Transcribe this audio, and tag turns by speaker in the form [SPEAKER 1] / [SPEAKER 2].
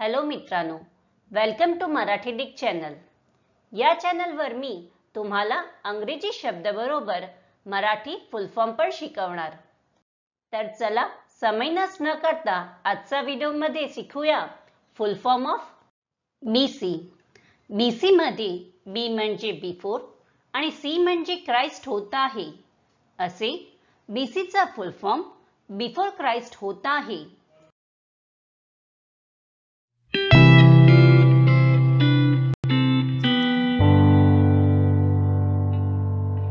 [SPEAKER 1] hello मित्रांनो welcome to Marathi डिक channel या चॅनलवर मी तुम्हाला अंग्रेजी शब्दाबरोबर मराठी फुलफॉर्म पण शिकवणार तर चला समय नस न करता आजचा व्हिडिओमध्ये शिकूया full form of B C B सीमध्ये बी म्हणजे बिफोर आणि सी म्हणजे क्राइस्ट होत आहे असे बी सीचा फुलफॉर्म बिफोर क्राइस्ट होत आहे